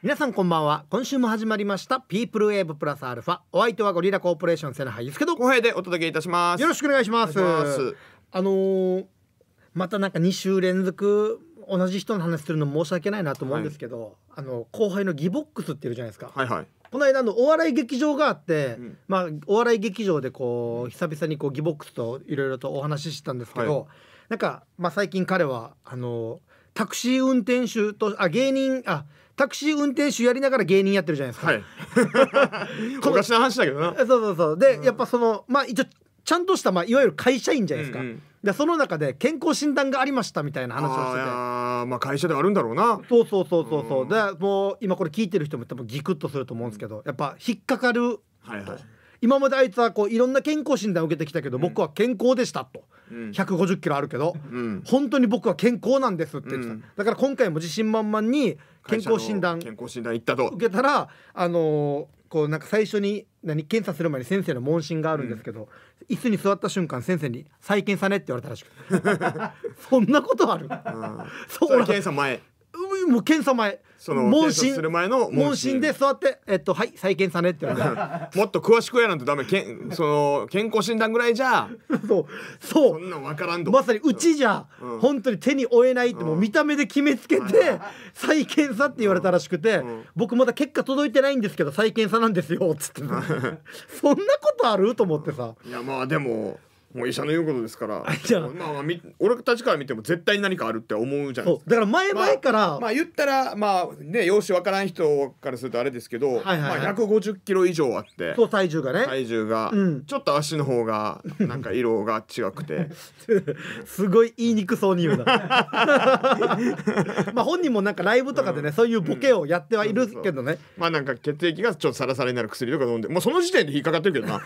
皆さんこんばんは今週も始まりましたピープルウェーブプラスアルファお相手はゴリラコーポレーションセナハイですけど公平でお届けいたしますよろしくお願いしますあのー、またなんか2週連続同じ人の話するの申し訳ないなと思うんですけど、はい、あの後輩のギボックスっていうじゃないですか、はいはい、この間のお笑い劇場があって、うん、まあ、お笑い劇場でこう久々にこうギボックスといろいろとお話ししたんですけど、はい、なんか、まあ、最近彼はあのタクシー運転手とあ芸人あタクシー運転手やりながら芸人やってるじゃないですか、はい、おかしな話だけどなそうそうそうで、うん、やっぱそのまあ一応ちゃんとした、まあ、いわゆる会社員じゃないですか、うんうん、でその中で健康診断がありましたみたいな話をしててあまあ会社であるんだろうなそうそうそうそうそう、でもう今これ聞いてる人も多分ギクッとすると思うんですけどやっぱ引っかかる、はいはい、今まであいつはこういろんな健康診断を受けてきたけど、僕は健康でしたと。150キロあるけど、うん、本当に僕は健康なんですって言ってた、うん、だから今回も自信満々に健康診断健康診断行ったと受けたらあのー、こうなんか最初に何検査する前に先生の問診があるんですけど、うん、椅子に座った瞬間先生に「再検査ね」って言われたらしく そんなことある、うん、そう検査前もう検査前その問診する前の問診で座って「えっとはい再検査ね」って言われて もっと詳しくやらんとダメけん その健康診断ぐらいじゃそうそうそんな分からんとまさにうちじゃ、うん、本当に手に負えないってもう見た目で決めつけて、うん、再検査って言われたらしくて、うん、僕まだ結果届いてないんですけど再検査なんですよっつって そんなことあると思ってさいやまあでももう医者の言うことですからまあ、まあ、俺たちから見ても絶対何かあるって思うじゃないですかだから前々から、まあ、まあ、言ったらまあね容姿わからん人からするとあれですけど、はいはいはい、まあ、150キロ以上あってそう体重がね体重が、うん、ちょっと足の方がなんか色が違くて すごい言いにくそうに言うな まあ本人もなんかライブとかでね、うん、そういうボケをやってはいるけどね、うん、まあなんか血液がちょっとサラサラになる薬とか飲んでもうその時点で引っかかってるけどな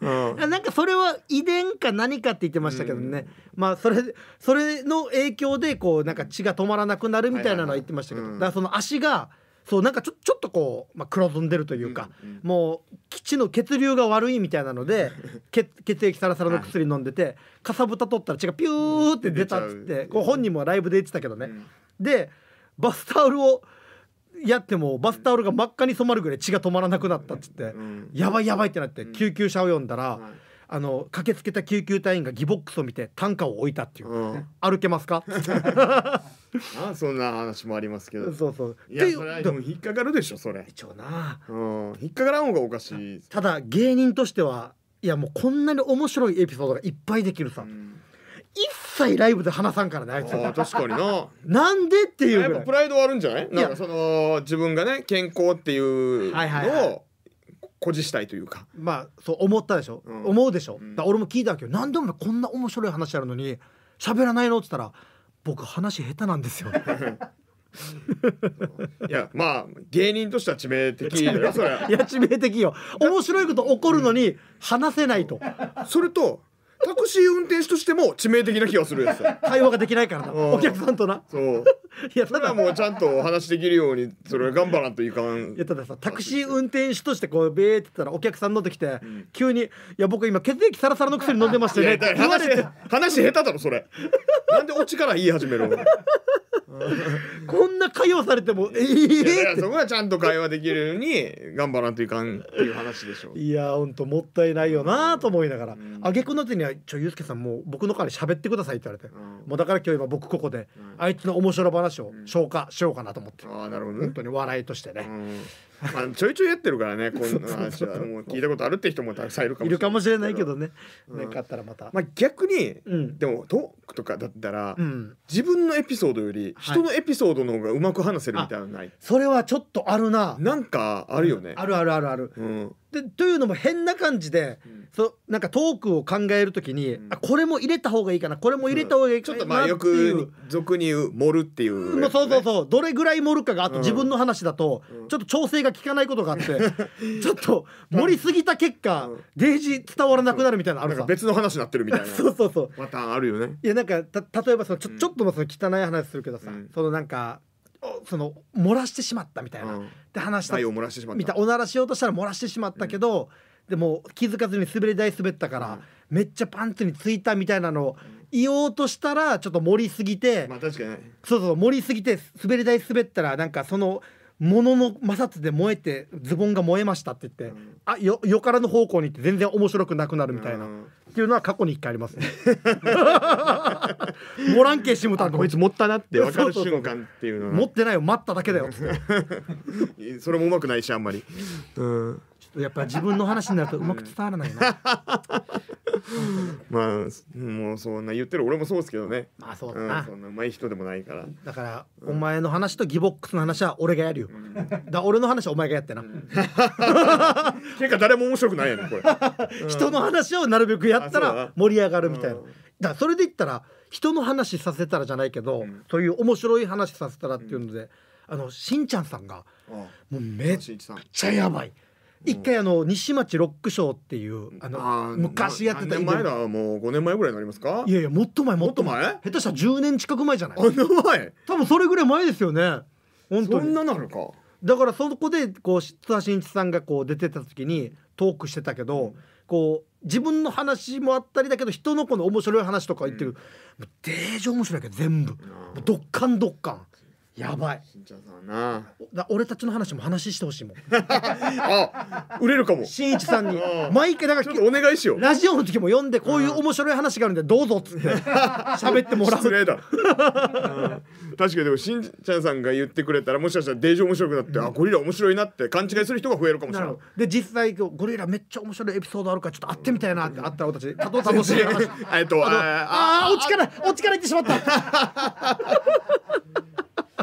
うん、なんかそれは遺伝か何かって言ってましたけどね、うん、まあそれそれの影響でこうなんか血が止まらなくなるみたいなのは言ってましたけど、はいはいはいだからその足がそうなんかちょちょっとこう、まあ、黒ずんでるというか、うんうん、もう血の血流が悪いみたいなので 血血液サラサラの薬飲んでて、はい、かさぶた取ったら血がピューって出たっつって、こう本人もライブで言ってたけどね。でバスタオルをやってもバスタオルが真っ赤に染まるぐらい血が止まらなくなったっつって、やばいやばいってなって救急車を呼んだら、あの駆けつけた救急隊員がギボックスを見て担架を置いたっていう、うん、歩けますか あそんな話もありますけど そうそういやそれでも引っかかるでしょそれ一応な、うん、引っかからん方がおかしいただ芸人としてはいやもうこんなに面白いエピソードがいっぱいできるさ、うん一切ライブで話さんからねあいつあ確かにな なんでっていうやっぱプライドはあるんじゃないなんかその自分がね健康っていうのを、はいはいはい誇示したいというかまあそう思ったでしょ、うん、思うでしょ、うだ俺も聞いたわけよ何でもこんな面白い話あるのに喋らないのっつったら僕話下手なんですよいやまあ芸人としては致命的だよそれ いや致命的よ面白いこと起こるのに話せないと、うん、それとタクシー運転手としても致命的な気がするやつだ会話ができないからな、うんお客さんとなそういやたただもうちゃんとお話できるようにそれ頑張らんといかんいやたださタクシー運転手としてこうベーって言ったらお客さん乗ってきて急に「いや僕今血液サラサラの薬飲んでましてね」って話話下手だろそれなんでお家から言い始めるの こんな会話されてもええー、そこはちゃんと会話できるように頑張らんといかんっていう話でしょういやほんともったいないよなと思いながらあげくの手には「ちょゆうすけさんもう僕の代わり喋ってください」って言われて、うん、もうだから今日今僕ここで、うん、あいつの面白話を消化しようかなと思って、うん、あなるほど、ね、本当に笑いとしてね、まあ、ちょいちょいやってるからねこんな話はもう聞いたことあるって人もたくさんいるかもしれないいるかもしれないけどね、うん、なかったらまた、まあ、逆に、うん、でもトークとかだったら、うん、自分のエピソードより人のエピソードの方がうまく話せるみたいなない、はい、それはちょっとあるななんかあるよね、あるあるあるある、うんでというのも変な感じで、うん、そなんかトークを考えるときに、うん、あこれも入れた方がいいかなこれも入れた方がいいかな、うん、ちょっとまあよく俗に言う盛るっていう、ね、そうそうそうどれぐらい盛るかがあと自分の話だと、ちょっと調整が効かないことがあって、ちょっと盛りすぎた結果、ゲージ伝わらなくなるみたいなあるさ別の話になってるみたいなそうそうそうパターンあるよねいやなんかた例えばそのちょちょっとその汚い話するけどさ、そのなんかその漏らしてしまったみたいな、うん、で話した漏らしてしまったおならしようとしたら漏らしてしまったけど、うん、でも気づかずに滑り台滑ったから、うん、めっちゃパンツについたみたいなのを言おうとしたらちょっと盛りすぎて、まあ、確かにそうそう盛りすぎて滑り台滑ったらなんかその物の摩擦で燃えてズボンが燃えましたって言って、うん、あよよからの方向に行って全然面白くなくなるみたいな、うん、っていうのは過去に一回ありますね。モランケシムタンこいつ持ったなって分かる瞬間っていうの持ってないよ待っただけだよ それもうまくないしあんまり。うんっとやっぱ自分の話になるとうまく伝わらないな まあもうそんな言ってる俺もそうですけどねまあそうだな、うん、そんなうまい人でもないからだから、うん、お前の話とギボックスの話は俺がやるよ、うん、だ俺の話はお前がやってな、結果誰も面白くないやねこれ、人の話をなるべくやったら盛り上がるみたいな、だそれで言ったら人の話させたらじゃないけど、そういう面白い話させたらっていうので、あのしんちゃんさんがもうめっちゃやばい。一回あの西町ロックショーっていうあの昔やってた前だもう5年前ぐらいになりますかいやいやもっと前もっと前下手したら10年近く前じゃないあの前多分それぐらい前ですよね本当にそんななのかだからそこでこう津田真一さんがこう出てた時にトークしてたけど、こう自分の話もあったりだけど人の子の面白い話とか言ってる、うん、デージ面白いけど全部、うどっかんどっかんやばい新ちさんなだ俺たちの話も話してほしいもん あ売れるかも新一さんに毎回だからちょっとお願いしようラジオの時も読んでこういう面白い話があるんでどうぞっつって 喋ってもらう失礼だ確かにでも新ちゃんさんが言ってくれたらもしかしたらデージ面白くなって、うん、あゴリラ面白いなって勘違いする人が増えるかもしれないで実際ゴリラめっちゃ面白いエピソードあるからちょっと会ってみたいなってあったら俺たちたと楽しいえっとああああ落ちから落ちから行ってしまった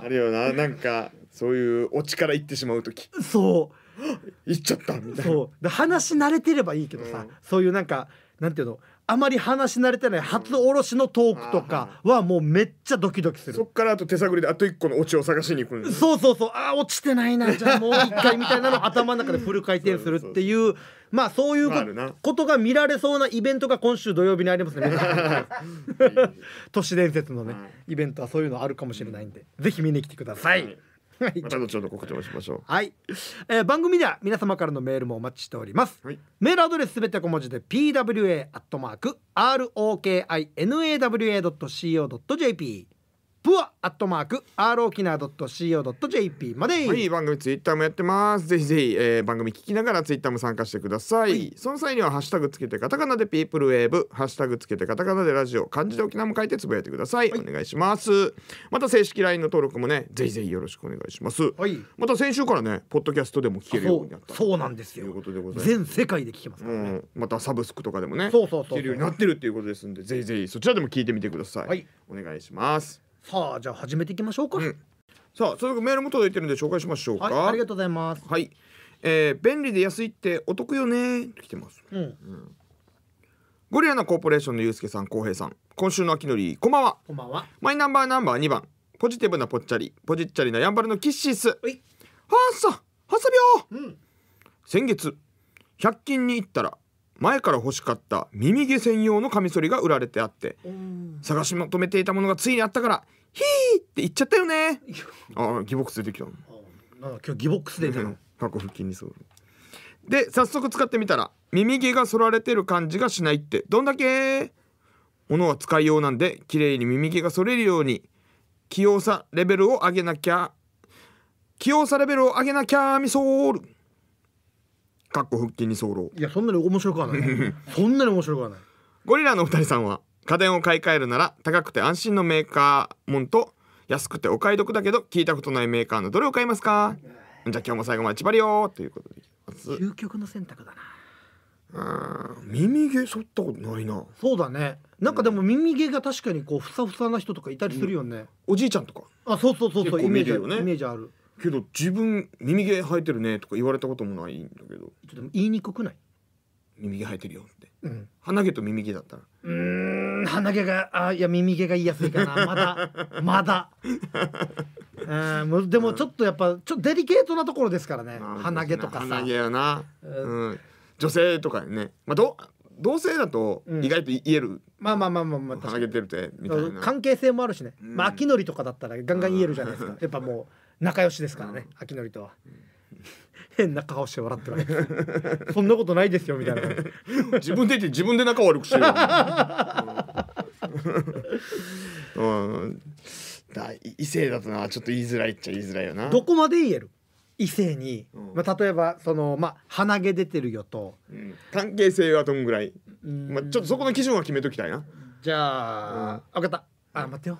あるよななんかそういうオチから行ってしまう時そう言 っちゃったみたいなそう話慣れてればいいけどさ、うん、そういうなんかなんていうのあまり話し慣れてない初おろしのトークとかはもうめっちゃドキドキするそっからあと手探りであと一個のオチを探しに行くそうそうそうあ落ちてないなじゃあもう一回みたいなの頭の中でフル回転するっていうまあそういうことが見られそうなイベントが今週土曜日にありますね都市伝説のねイベントはそういうのあるかもしれないんで、ぜひ見に来てください、はいはいまた後ほど告知をしましょうはい、えー、番組では皆様からのメールもお待ちしております、はいメールアドレスすべて小文字で pwa アットマーク roki nawa.co.jp プアアットマークアロキナドドットシーーオットジェイピーまで、はい、番組ツイッターもやってますぜひぜひ、えー、番組聞きながらツイッターも参加してください、はい、その際にはハッシュタグつけてカタカナでピープルウェーブハッシュタグつけてカタカナでラジオ漢字で沖縄も書いてつぶやいてください、はい、お願いしますまた正式ラインの登録もねぜひぜひよろしくお願いします、はい、また先週からねポッドキャストでも聞けるようになったそうなんですよ全世界で聞けます、ね、うん、またサブスクとかでもねそうそうそう聞けるようになってるっていうことですんでぜひぜひそちらでも聞いてみてください、はい、お願いしますさあじゃあ始めていきましょうか、うん、さあそれメールも届いてるんで紹介しましょうか、はい、ありがとうございますはいえー、便利で安いってお得よねって来てます、うん、うん、ゴリラのコーポレーションのゆうすけさんへいさん今週の秋のりこんばんはこんばんはマイナンバーナンバー二番ポジティブなぽっちゃりポジッチャリなやんばるのキッシスはっさはっさびょうん、先月百均に行ったら前から欲しかった耳毛専用のカミソリが売られてあって探し求めていたものがついにあったから「ヒー!」って言っちゃったよね ああギボックス出てきたの今日ギボックス出てる過去腹筋にそうで早速使ってみたら耳毛が剃られてる感じがしないってどんだけものは使いようなんで綺麗に耳毛が剃れるように器用さレベルを上げなきゃ器用さレベルを上げなきゃミソールかっこ腹筋に候いやそんなに面白くはない そんなに面白くはないゴリラのお二人さんは家電を買い替えるなら高くて安心のメーカーもんと安くてお買い得だけど聞いたことないメーカーのどれを買いますかじゃあ今日も最後までちばりよということで究極の選択だなうん耳毛剃ったことないなそうだねなんかでも耳毛が確かにこうふさふさな人とかいたりするよね、うん、おじいちゃんとかあそうそうそうそうイメージある、ね、イメージあるけど自分耳毛生えてるねとか言われたこともないんだけどちょっと言いにくくない耳毛生えてるよって、うん鼻毛と耳毛だったらうん鼻毛があいや耳毛が言いやすいかなまだ まだうんむでもちょっとやっぱちょっとデリケートなところですからね鼻毛とかさ鼻毛やな、うん女性とかね、まあ、ど同性だと意外と言える、まあまあまあまあまあ確か鼻毛出るてみたいな関係性もあるしね、まあ、秋のりとかだったらガンガン言えるじゃないですかやっぱもう仲良しですからね、秋典とは。変な顔して笑ってるそんなことないですよみたいな 自分で言って自分で仲悪くしてる、うん、だ異性だとなちょっと言いづらいっちゃ言いづらいよなどこまで言える異性に、うん、まあ、例えばその、まあ、鼻毛出てるよと、うん、関係性はどんぐらい、まあ、ちょっとそこの基準は決めときたいなじゃあ、分かったあ待ってよ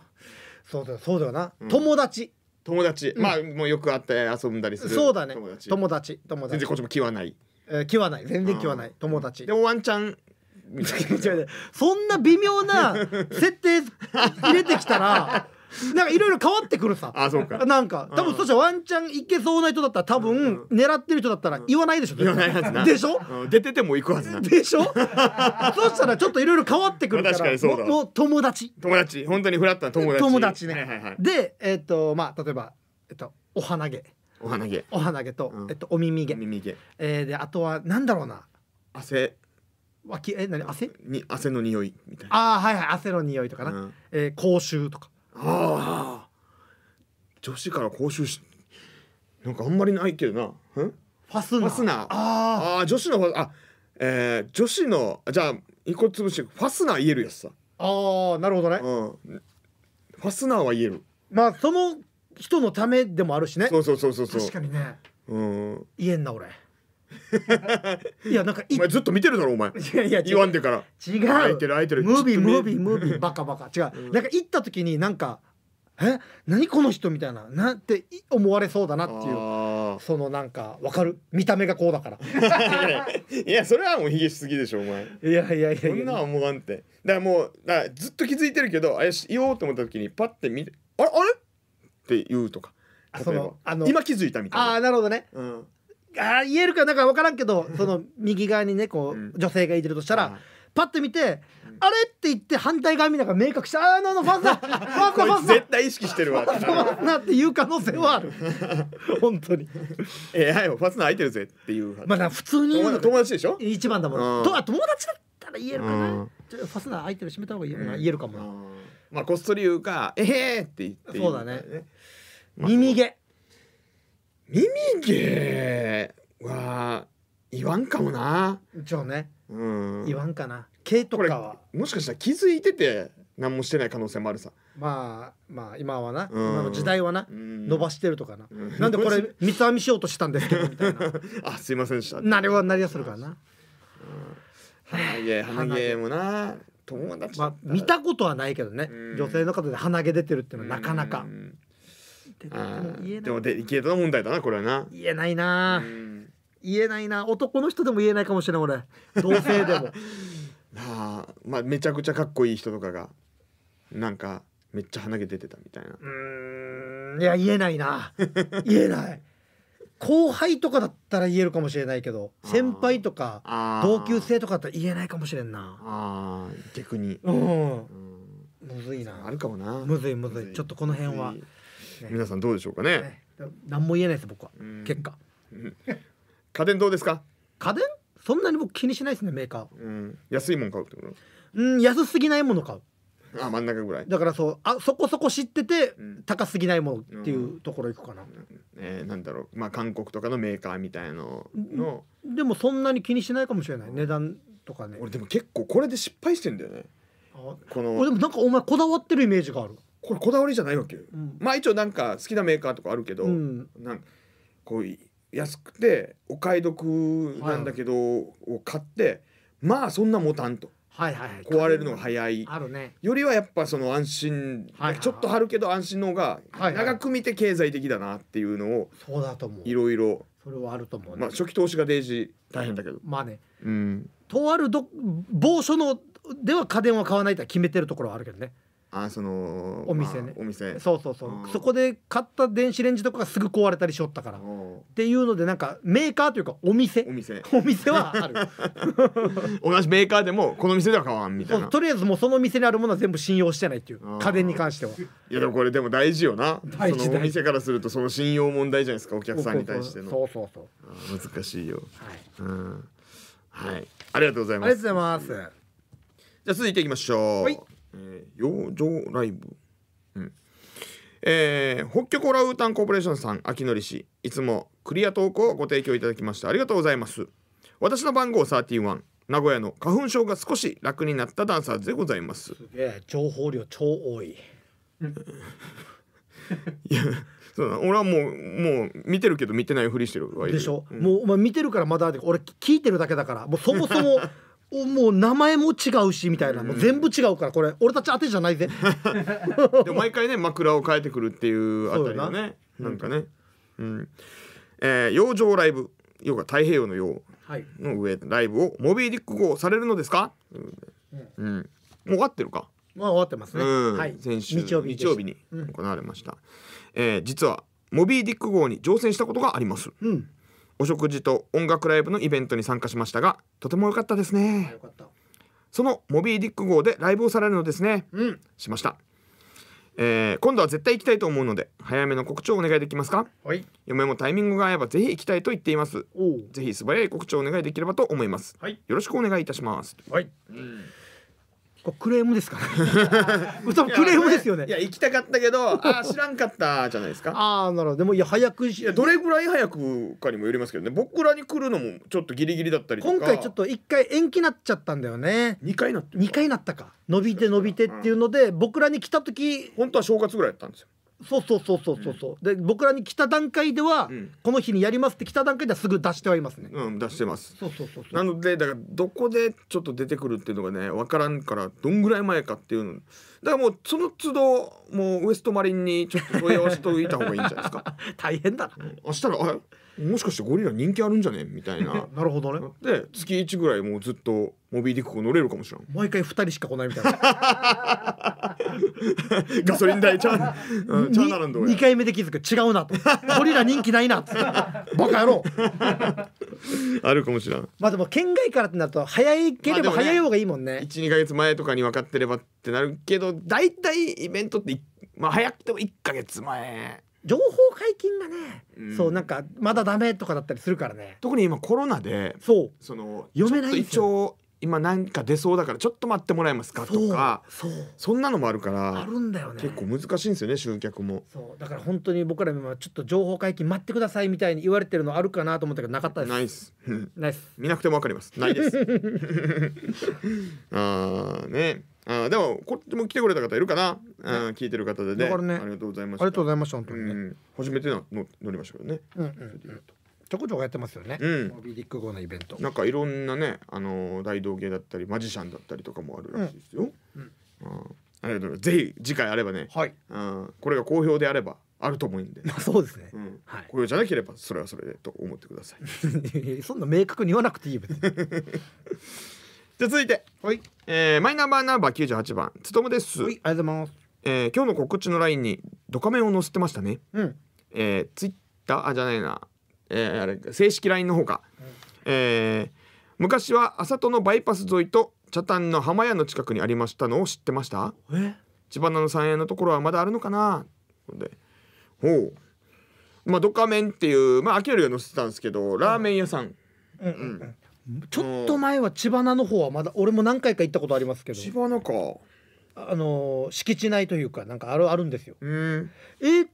そうだそうだよな、友達友達、うんまあもうよく会って遊んだりするそうだね友達友達友全然こっちも気はないえー気はない全然気はない友達でもワンちゃんみたいな そんな微妙な設定入れてきたら なんかいろいろ変わってくるさあそうかなんか多分そしたらワンチャンいけそうな人だったら多分狙ってる人だったら言わないでしょ言わないはずなでしょ、出てても行くはずなでしょ そしたらちょっといろいろ変わってくるから、確かにそうもう友達友達本当にフラットな友達友達ね、はいはいでえっ、とまあ例えば、えっと、お花毛お花毛お花毛と、えっと、お耳毛耳毛、ええ、であとはなんだろうな汗脇えに、汗に汗の匂いみたいなあはいはい汗の匂いとかな、ええ口臭とかああ女子から講習しなんかあんまりないけどなファスナースナーああ女子のあえー、女子のじゃあ一個潰してファスナー言えるやつさああなるほどね、うん、ファスナーは言えるまあその人のためでもあるしねそうそうそうそうそう確かにねうん言えんな俺いやなんかお前ずっと見てるだろお前いやいや言わんでから違う空いてる空いてるムービームービームービーバカバカ違う、なんか行った時になんかえ何この人みたいななんて思われそうだなっていうそのなんかわかる見た目がこうだから いやそれはもうひげしすぎでしょお前いやいやいやそんな思わんってだからもうだずっと気づいてるけどあし言おうと思った時にパッて見て「あれあれ?」って言うとかあそのあの今気づいたみたいなああなるほどね、うん、あ言えるかなんか分からんけどその右側にねこう女性がいてるとしたら、パッて見て、あれって言って反対側見ながら明確して「ああののファンだ ファンだファンだ」絶対意識してるわファンだっていう可能性はある本当に「えー、はいファスナー空いてるぜ」っていうまあ普通に友達でしょ一番だもん、うん、と友達だったら言えるかな、ちょファスナー開いてる閉めた方がいいな、言えるかもな、まあこっそり言うか「えへー!」って言ってそうだね、耳毛耳毛は言わんかもなじゃあねうん言わんかな毛とかはもしかしたら気づいてて何もしてない可能性もあるさまあまあ今はな、うん、今の時代はな、うん、伸ばしてるとかな、うん、なんでこれ 三つ編みしようとしたんですけどみたいなあすいませんでしたなりはなりやするからな、鼻毛鼻毛もな友達、まあ、見たことはないけどね、女性の方で鼻毛出てるっていうのはなかなか、うんって言えでもデリケートな問題だなこれはな言えないな、言えないな男の人でも言えないかもしれない俺同性でも なあまあめちゃくちゃかっこいい人とかがなんかめっちゃ鼻毛出てたみたいなうんいや言えないな言えない後輩とかだったら言えるかもしれないけど先輩とか同級生とかだったら言えないかもしれんなあ逆にうん、うん、むずいなあるかもなむずいむずいちょっとこの辺はね皆さんどうでしょうかね何も言えないです僕は結果家電どうですか家電そんなに僕気にしないですねメーカー、うん、安いもん買うってことうん安すぎないもの買うあ真ん中ぐらいだからそうあそこそこ知ってて、うん、高すぎないものっていうところ行くかな、うん、えー、なんだろうまあ韓国とかのメーカーみたいのの、うん、でもそんなに気にしないかもしれない値段とかね俺でも結構これで失敗してんだよねこの俺でもなんかお前こだわってるイメージがあるこれこだわりじゃないわけうん、まあ一応なんか好きなメーカーとかあるけど、うん、なんこう安くてお買い得なんだけど、を買ってまあそんなもたんと。はいはいはい、壊れるのが早い、ね、よりはやっぱその安心、はいはいはい、ちょっと張るけど安心の方が長く見て経済的だなっていうのをそうだと思ういろいろそれはあると思う、ね、まあ、初期投資が大事大変だけどまあね、うん、とあるど某所のでは家電は買わないとは決めてるところはあるけどねあそのお店ね、まあ、お店そうそうそうそこで買った電子レンジとかがすぐ壊れたりしよったからっていうのでなんかメーカーというかお店お店お店はある 同じメーカーでもこの店では買わんみたいなとりあえずもうその店にあるものは全部信用してないっていう家電に関してはいやでもこれでも大事よな大事お店からするとその信用問題じゃないですかお客さんに対してのそうそうそう難しいよはい、うん、はい、ありがとうございますありがとうございますじゃあ続いていきましょう、はいえー、養生ライブ、うんえー、北極オラウータンコーポレーションさん秋典氏いつもクリア投稿をご提供いただきましてありがとうございます私の番号31名古屋の花粉症が少し楽になったダンサーでございますすげえ情報量超多い いやそうな俺はもうもう見てるけど見てないふりしてるわでしょ、うん、もうお前見てるからまだ俺聞いてるだけだからもうそもそももう名前も違うしみたいな、もう全部違うからこれ俺たち当てじゃないぜ で毎回ね枕を変えてくるっていうあたりがねなんかね、うんえー、洋上ライブ要は太平洋の洋の上、はい、ライブをモビーディック号されるのですか、うん、うん、もう終わってるかまあ終わってますね、はい、先週日曜日に行われました、うん、えー、実はモビーディック号に乗船したことがあります、うんお食事と音楽ライブのイベントに参加しましたがとても良かったですねそのモビーディック号でライブをされるのですね、うん、しましたえー、今度は絶対行きたいと思うので早めの告知をお願いできますか、はい、嫁もタイミングが合えばぜひ行きたいと言っていますぜひ素早い告知をお願いできればと思います、はい、よろしくお願いいたしますはい、うんクレームですか、クレームですよねいや行きたかったけどあ知らんかったじゃないですか ああなるほどでもいや早くいやどれぐらい早くかにもよりますけどね僕らに来るのもちょっとギリギリだったりとか今回ちょっと1回延期なっちゃったんだよね2回なって2回なったか伸びて伸びてっていうので、僕らに来た時本当は正月ぐらいやったんですよそうそうそうそうそうそう、で僕らに来た段階では、うんこの日にやりますって来た段階ではすぐ出してはいますね、うん、出してますそうそうそうそうなのでだからどこでちょっと出てくるっていうのがね分からんからどんぐらい前かっていうのだからもうその都度もうウエストマリンにちょっと問い合わせといた方がいいんじゃないですか 大変だな明日のあもしかしてゴリラ人気あるんじゃねみたいな なるほどねで月1ぐらいもうずっとモビーディック号乗れるかもしれん毎回2人しか来ないみたいな ガソリン代ちゃー,、うん、ちゃーナんどド 2, 2回目で気づく違うなとゴリラ人気ないなっってバカ野郎あるかもしれんまあでも県外からってなると早いければ早い方がいいもんね,、まあ、ね12か月前とかに分かってればってなるけど大体イベントってまあ早くても1か月前情報解禁がね、うん、そうなんかまだダメとかだったりするからね特に今コロナでそうその読めない一応今なんか出そうだからちょっと待ってもらえますかとかそんなのもあるからあるんだよ、ね、結構難しいんですよね集客もそうだから本当に僕ら今ちょっと情報解禁待ってくださいみたいに言われてるのあるかなと思ったけどなかったですないっすないっす 見なくてもわかりますないです ああねあでもこっちも来てくれた方いるかな、うん、聞いてる方でねからねありがとうございましたありがとうございました本当に、ね初めてのの乗りましたけどね、うんうん、ちょこちょこやってますよね、うん、ビリック号のイベントなんかいろんなねあの大道芸だったりマジシャンだったりとかもあるらしいですよ、うんうん、ありがとうございますぜひ次回あればね、はい、あこれが好評であればあると思うんで、まあ、そうですね、うん、はい、雇用じゃなければそれはそれでと思ってください そんな明確に言わなくていい別に じゃ続いて、はいえー、マイナンバーナンバー九十八番つとむですはいありがとうございます、えー、今日の告知のラインにドカメンを載せてましたね、うんえー、ツイッターあじゃないな、えー、あれ正式ラインのほか、うん、えー、昔はあさとのバイパス沿いと茶谷の浜屋の近くにありましたのを知ってましたえ千葉の三円のところはまだあるのかなでほうまあドカメンっていうまあ秋よりは載せてたんですけどラーメン屋さん、うん、うんうんちょっと前は千葉なの方はまだ俺も何回か行ったことありますけど千葉なかあの敷地内というかなんかあるあるんですようんえ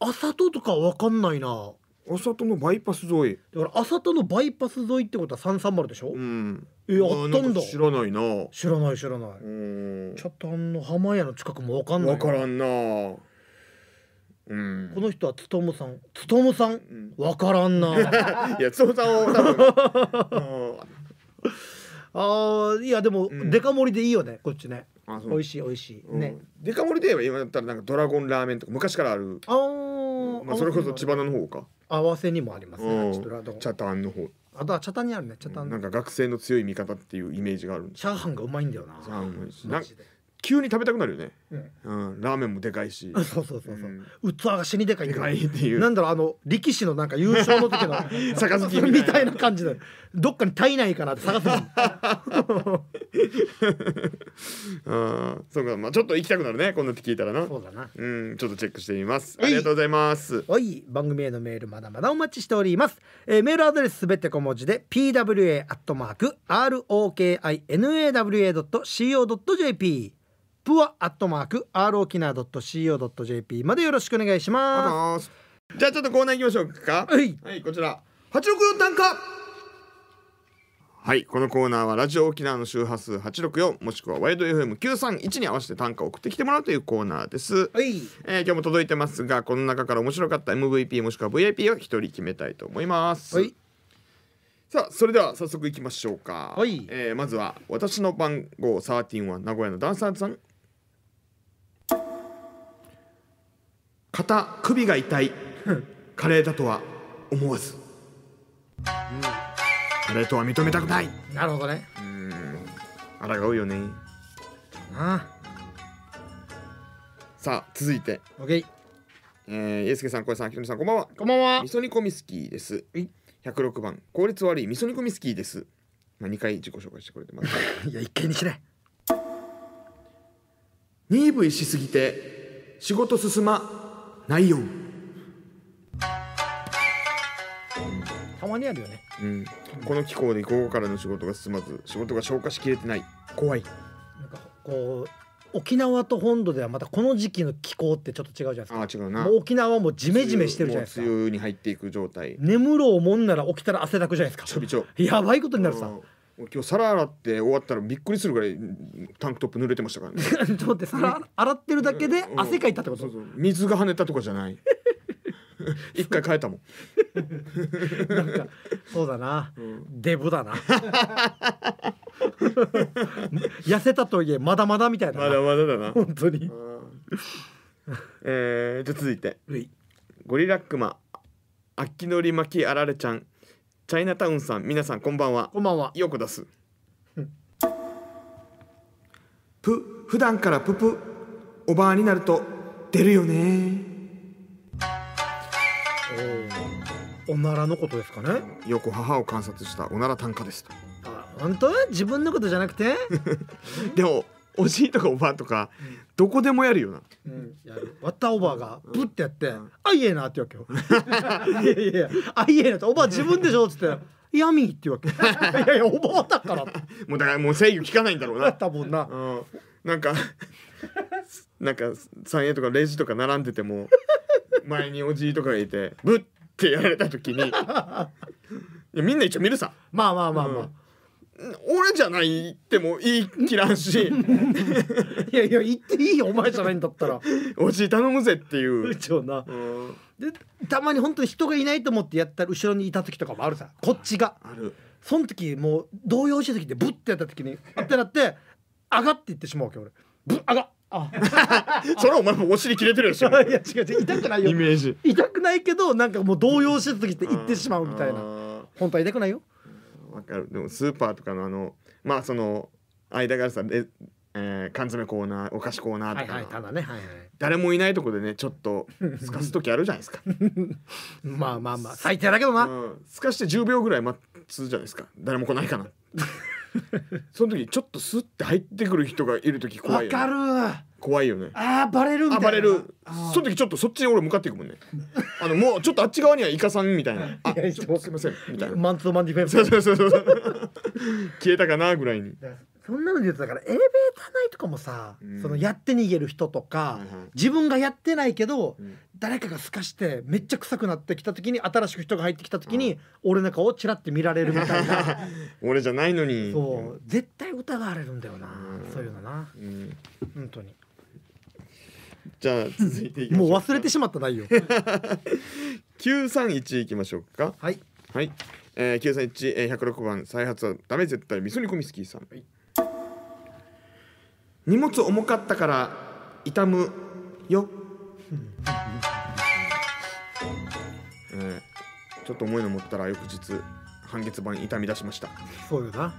あさととかわかんないなあさとのバイパス沿いだからあさとのバイパス沿いってことは330でしょうんえあったんだ知らないな知らない知らないうんちょっとあの浜屋の近くもわかんないわからんなこの人はつとむさんつとむさんんわからんな いやつとさんを多分あいやでも、んデカ盛りでいいよねこっちね美味しい美味しい、うんねデカ盛りで言えば今だったらなんかドラゴンラーメンとか昔からある、あまあ、それこそ千葉の方か、合わせにもありますねちょっとラドチャタンの方あとはチャタにあるねチャタンなんか学生の強い味方っていうイメージがあるんチャーハンがうまいんだよなチャーハンいしマジで急に食べたくなるよね、うん、うん、ラーメンもでかいし そうそうそうそう、うん、器が死にでかいでかいっていうなんだろうあの力士のなんか優勝の時の杯 みたいな感じでどっかに足りないかなって探す あそうかまあちょっと行きたくなるねこんなって聞いたらなそうだなうんちょっとチェックしてみますありがとうございますおい番組へのメールまだまだお待ちしております、えー、メールアドレスすべて小文字で pwa アットマーク roki nawa.co.jp プはアットマーク r 沖縄 .co.jp までよろしくお願いしますじゃあちょっとコーナー行きましょうかはい、はい、こちら八六四単価はいこのコーナーはラジオ沖縄の周波数864もしくはワイド FM931 に合わせて単価を送ってきてもらうというコーナーです、はいえー、今日も届いてますがこの中から面白かった MVP もしくは VIP を一人決めたいと思います、はい、さあそれでは早速いきましょうか、はいえー、まずは私の番号サーティンは名古屋のダンサーさん肩首が痛いカレーだとは思わず、うん、カレーとは認めたくないなるほどねうん抗うよねあさあ続いて OK えー、イエスケさん、小江さん、ひとみさん、こんばんは。こんばんは。味噌煮込み好きです。百六番、効率悪い味噌煮込み好きです。まあ、二回自己紹介してくれてます。いや、一回にしない。ニーブイしすぎて、仕事進ま内容たまにあるよねうん、この気候で午後からの仕事が進まず仕事が消化しきれてない怖いなんかこう沖縄と本土ではまたこの時期の気候ってちょっと違うじゃないですあかー違うなもう沖縄はもうジメジメしてるじゃないですもうか梅雨に入っていく状態眠ろうもんなら起きたら汗だくじゃないですかちょびちょやばいことになるさ今日皿洗って終わったらびっくりするぐらいタンクトップ濡れてましたからねちょっと待って皿洗ってるだけで汗かいたってこと、そうそう水が跳ねたとかじゃない 一回変えたもん なんかそうだな、うん、デブだな 痩せたといえまだまだみたいなまだまだだな本当にえー、じゃ続いてゴリラックマあっきのり巻きあられちゃんチャイナタウンさん皆さんこんばんはこんばんはよく出す、うん、ぷ普段からぷぷおばあになると出るよねおおおならのことですかねよく母を観察したおなら短歌ですとあ本当自分のことじゃなくて でもおじいとかおばあとか、どこでもやるよな。うん、やる。バッターオバーがブってやって、あいえなってわけよ。いやいやいや、あいえなっておばあ自分でしょっつって。み」って言うわけ。いやいやおばあだから。もうだからもう制御聞かないんだろうな。多分な。うん。なんかなんか三円とかレジとか並んでても前におじいとかがいてブッってやられた時に みんな一応見るさ。まあまあまあまあ。うん俺じゃないってもいい切らんしいやいや言っていいよお前じゃないんだったらおじい頼むぜっていううちな、うん、でたまに本当に人がいないと思ってやったら後ろにいた時とかもあるさこっちがあるその時もう動揺した時でブッてやった時にあってなって上がっていってしまうわけ俺ブッ上があ それお前もお尻切れてるでしょいや違う違う痛くないよイメージ痛くないけどなんかもう動揺してた時って言ってしまうみたいな、本当は痛くないよわかるでもスーパーとかのあのまあその間がさで、えー、缶詰コーナーお菓子コーナーとか、はいはい、ただね、はいはい、誰もいないとこでねちょっとすかす時あるじゃないですか まあまあまあ最低だけどな、うん、すかして10秒ぐらい待つじゃないですか誰も来ないかなその時ちょっとスッて入ってくる人がいる時怖いよ、ね、かる怖いよねああバレるみたいなあバレるその時ちょっとそっちに俺向かっていくもんねあのもうちょっとあっち側にはイカさんみたいなあすいませんみたいなマンツとマンディフェンスそうそうそうそう消えたかなぐらいにそんなので言うとだからエレベーター内とかもさ、うん、そのやって逃げる人とか、うん、自分がやってないけど、うん、誰かがすかしてめっちゃ臭くなってきた時に新しく人が入ってきた時に、うん、俺の顔をチラって見られるみたいな 俺じゃないのにそう絶対疑われるんだよな、うん、そういうのな、うん、本当にじゃあ続いていきましょうもう忘れてしまった内容931 いきましょうかはいはいえー、931、えー、106番再発はダメ絶対味噌煮込みスキーさん、はい、荷物重かったから痛むよ、うんえー、ちょっと重いの持ったら翌日半月板痛み出しましたそうよな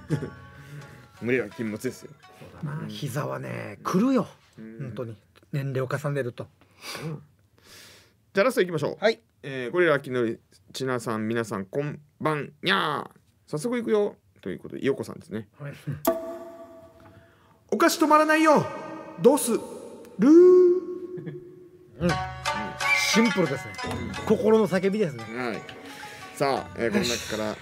無理は禁物ですよそうだな、うん、膝はねくるよ、うん、本当に年齢を重ねると、うん、じゃあラストいきましょうはい、えー、ゴリラきのりちなさん皆さんこんばんにゃ早速いくよということでヨコさんですね、はい、お菓子止まらないよどうするー、うんシンプルですね、心の叫びですね、はいさあ、えー、この中から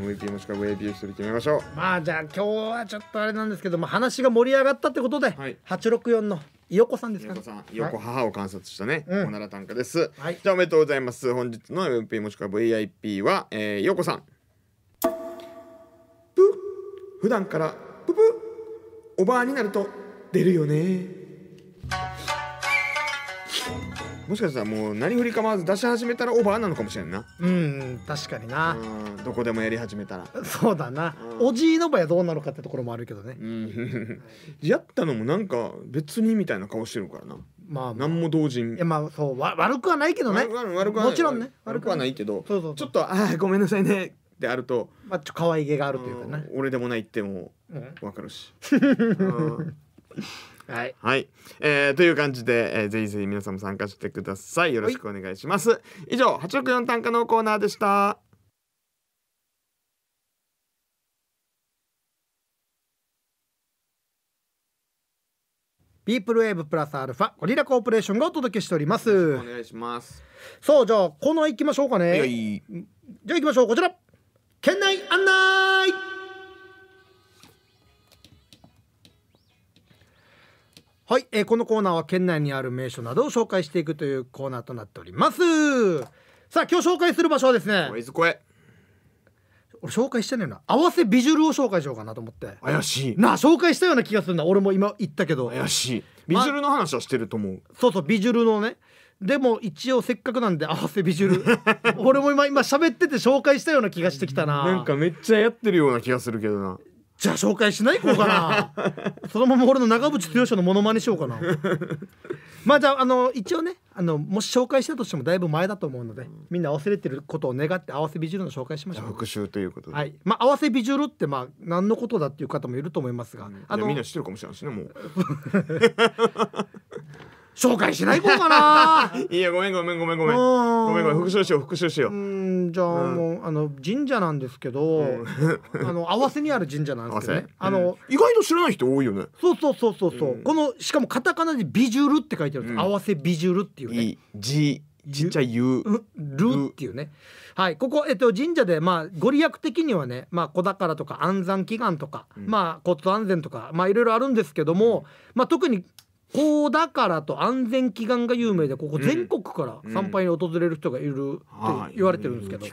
MVP もしくは VAP 一人決めましょうまあじゃあ今日はちょっとあれなんですけども話が盛り上がったってことで、はい、864のいよこさんですかねいよこ母を観察したね、はい、おなら短歌です、はい、じゃあおめでとうございます本日の MVP もしくは VIP は、えー、いよこさん普段からププおばあになると出るよねもしかしたらもう何振り構わず出し始めたらオーバーなのかもしれんなうん確かになどこでもやり始めたらそうだなおじいの場合はどうなのかってところもあるけどねうんやったのもなんか別にみたいな顔してるからなまあ、まあ、何も同人いやまあそうわ悪くはないけどね悪くはないもちろんね悪くはないけどそうそうちょっと「ああごめんなさいね」であるとまあちょ可愛げがあるというかね俺でもないっても分かるし、うんはい、はい、えー、という感じで、えー、ぜひぜひ皆さんも参加してくださいよろしくお願いします、はい、以上八億四単価のコーナーでしたビープルウェーブプラスアルファゴリラコーポレーションがお届けしておりますお願いしますそうじゃあコー行きましょうかねじゃあ行きましょうこちら県内案内はい、えー、このコーナーは県内にある名所などを紹介していくというコーナーとなっておりますさあ今日紹介する場所はですね俺紹介してないな合わせビジュルを紹介しようかなと思って怪しいなあ紹介したような気がするな俺も今言ったけど怪しいビジュルの話はしてると思う、ま、そうそうビジュルのねでも一応せっかくなんで合わせビジュル 俺も今今喋ってて紹介したような気がしてきたななんかめっちゃやってるような気がするけどなじゃあ紹介しないこうかな そのまま俺の長渕剛のモノマネしようかなまあじゃああの一応ねあのもし紹介したとしてもだいぶ前だと思うので、みんな忘れてることを願って合わせビジュールの紹介しましょう復習ということで、はい、まあ合わせビジュールってまあ何のことだっていう方もいると思いますが、うん、あのみんな知ってるかもしれないですねもう 紹介しないかな いやごめんごめんごめんごめんごめんごめん復習しよう復習しよううんじゃあもう、あの神社なんですけど、あの合わせにある神社なんですね、あの、意外と知らない人多いよねそうそうそうそうそう、このしかもカタカナでビジュルって書いてある合わせビジュルっていうねじちっちゃいゆるっていうねはいここ、えっと、神社で、まあ、ご利益的にはね、まあ、子宝とか安産祈願とか、まあ、交通安全とか、まあ、いろいろあるんですけども、まあ、特にこうだからと安全祈願が有名でここ全国から参拝に訪れる人がいるって言われてるんですけど、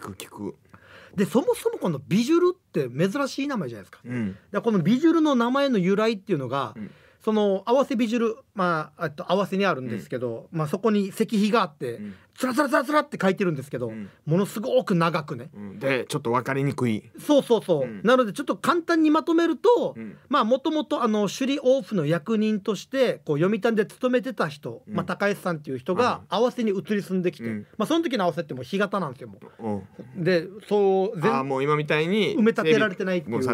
でそもそもこのビジュルって珍しい名前じゃないですか、うん、このビジュルの名前の由来っていうのが、うんその合わせビジュル、まあ、っと合わせにあるんですけど、うん、まあ、そこに石碑があって、うん、つらつらつらつらって書いてるんですけど、うん、ものすごく長くね、でちょっと分かりにくいそうそうそう、なのでちょっと簡単にまとめると、まあもともと首里王府の役人としてこう読谷で勤めてた人、まあ、高橋さんっていう人が合わせに移り住んできて、まあ、その時の合わせってもう干潟なんですよもう、でそうあもう今みたいに埋め立てられてないっていうそ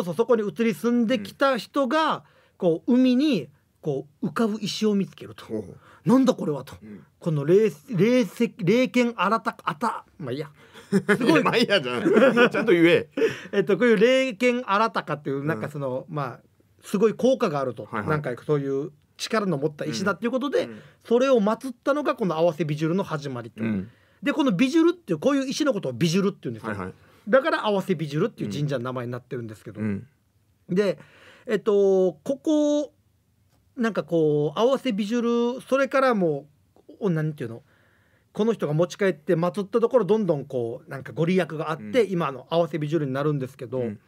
うそうそこに移り住んできた人が、こう海にこう浮かぶ石を見つけると「なんだこれは」と、うん、この霊霊石霊剣らたあたまあいいや すごいまあいいやじゃん ちゃんと言え えっとこういう霊剣あらたかっていうなんかその、うん、まあすごい効果があると、はいはい、なんかそういう力の持った石だっていうことで、うん、それを祀ったのがこの合わせビジュルの始まりと、うん、でこのビジュルっていうこういう石のことをビジュルっていうんですよ、はいはい、だから合わせビジュルっていう神社の名前になってるんですけど、うん、でえっとここなんかこう合わせビジュルそれからもう何て言うのこの人が持ち帰って祀ったところどんどんこうなんかご利益があって、うん、今の合わせビジュルになるんですけど、うん、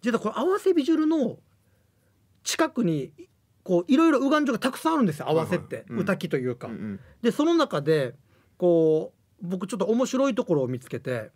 実はこれ合わせビジュルの近くにこういろいろ右岸所がたくさんあるんですよ合わせって、うん、歌きというか。でその中でこう僕ちょっと面白いところを見つけて。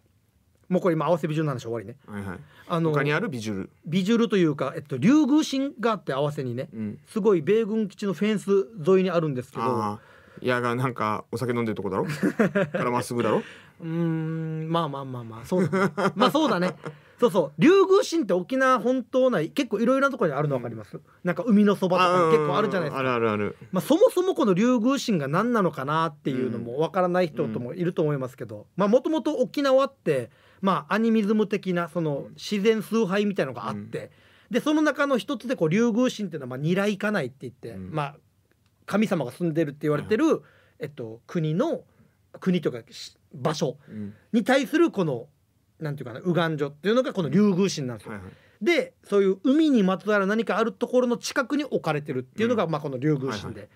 もうこれ今合わせビジュルの話終わりね、はいはい、あの他にあるビジュルビジュルというか、えっと、竜宮神があって合わせにね、うん、すごい米軍基地のフェンス沿いにあるんですけどいやがなんかお酒飲んでるとこだろ からまっすぐだろうんまあまあまあまあそうね、まあそうだねそうそう竜宮神って沖縄本島内結構いろいろなところにあるの分かります、うん、なんか海のそばとか結構あるじゃないですかあるあるある、まあ、そもそもこの竜宮神が何なのかなっていうのも分からない人ともいると思いますけどまあもともと沖縄ってまあ、アニミズム的なその自然崇拝みたいのがあって、うん、でその中の一つでこう竜宮神っていうのはまあ二来かないって言って、うん、まあ、神様が住んでるって言われてる、うん、えっと、国の国というか場所に対するこのなんていうかな右岸所っていうのがこの竜宮神なんですよ。はいはい、でそういう海にまつわる何かあるところの近くに置かれてるっていうのが、まあこの竜宮神で、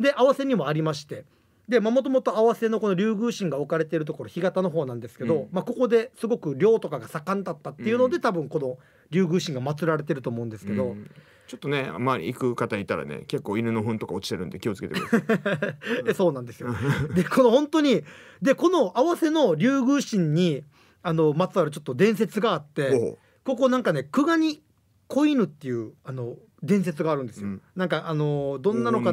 で合わせにもありましてでもともと合わせのこの竜宮神が置かれているところ干潟の方なんですけど、うん、まあ、ここですごく漁とかが盛んだったっていうので、うん、多分この竜宮神が祀られてると思うんですけど、うん、ちょっとねまあ行く方いたらね結構犬の糞とか落ちてるんで気をつけてください そうなんですよでこの本当にでこの合わせの竜宮神にあのまつわるちょっと伝説があってここなんかね久我に子犬っていうあの伝説があるんですよ、なんかあのどんなのか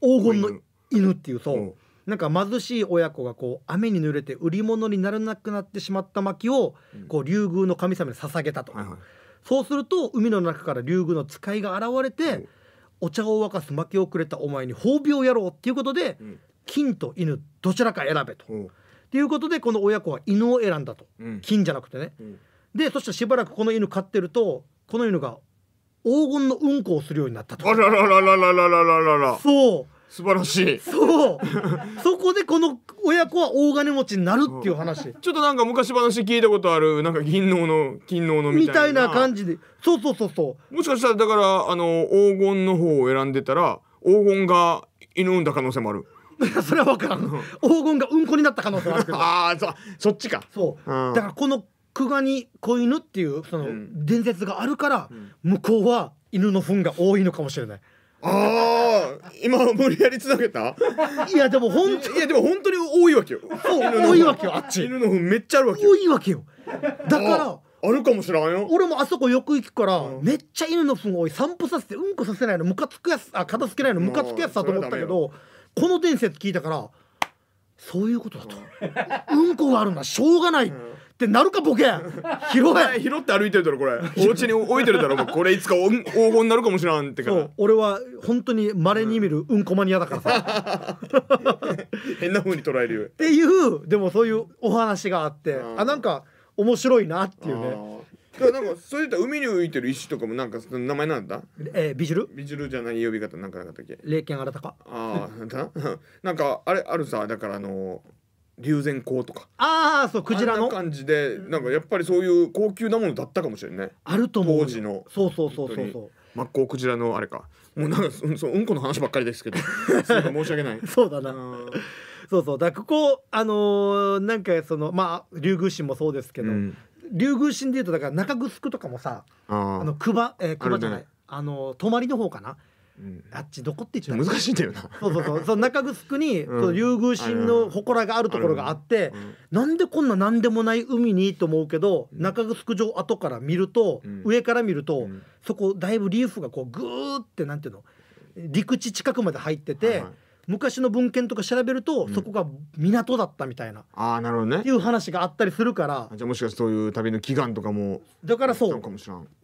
黄金の犬っていうと、うん、なんか貧しい親子がこう雨に濡れて売り物にならなくなってしまった薪を、こう竜宮の神様に捧げたと、はいはい、そうすると海の中から竜宮の使いが現れて、お茶を沸かす薪をくれたお前に褒美をやろうっていうことで、金と犬どちらか選べと。っていうことでこの親子は犬を選んだと、うん、金じゃなくてね、うん、でそしてしばらくこの犬飼ってるとこの犬が黄金のうんこをするようになったとあらららららららららそう素晴らしいそうそこでこの親子は大金持ちになるっていう話、う ちょっとなんか昔話聞いたことあるなんか銀のの金ののみたいな感じでそうそうそうそうもしかしたらだからあの黄金の方を選んでたら黄金が犬産んだ可能性もある それは分からん、黄金がうんこになった可能性もあるけど ああそそっちかそう、だからこの久我に子犬っていうその伝説があるから、向こうは犬の糞が多いのかもしれないああ今無理やりつなげたいやでも本当いやでも本当に多いわけよ多いわけよあっち犬の糞めっちゃあるわけよ多いわけよだからあるかもしれんよ俺もあそこよく行くから、うん、めっちゃ犬の糞多い散歩させてうんこさせないのムカつくやつあ片付けないのムカつくやつだと思ったけどこの伝説聞いたからそういうことだとうんこがあるんだしょうがない、うんってなるかボケ拾え 拾って歩いてるだろこれ お家に置いてるだろうこれいつか黄金になるかもしれんってから俺は本当にまれに見るうんこマニアだからさ 変な風に捉えるよっていうでもそういうお話があってあなんか面白いなっていうねだからなんかそういった海に浮いてる石とかもなんかその名前なんだえー、ビジルビジルじゃない呼び方なんかなかったっけ霊剣新たかああなんかあれあるさだからあのー龍涎香とかああそうクジラの感じでなんかやっぱりそういう高級なものだったかもしれないあると思う当時のそうそうそうそうそうマッコウクジラのあれかもうなんかそうんこの話ばっかりですけど 申し訳ない そうだなそうそうだここあのー、なんかそのまあ竜宮神もそうですけど、うん、竜宮神でいうとだから中城とかもさあの熊、えー、熊じゃないね、あの泊まりの方かなあっちどこって言った難しいんだよなそうそうそうその中城に、その竜宮神の祠があるところがあって、なんでこんななんでもない海にと思うけど、中城城後から見ると、上から見ると、そこだいぶリーフがこうぐーってなんていうの陸地近くまで入ってて、昔の文献とか調べると、うん、そこが港だったみたいなあなるほどねっていう話があったりするからじゃあもしかしてそういう旅の祈願とかもだからそう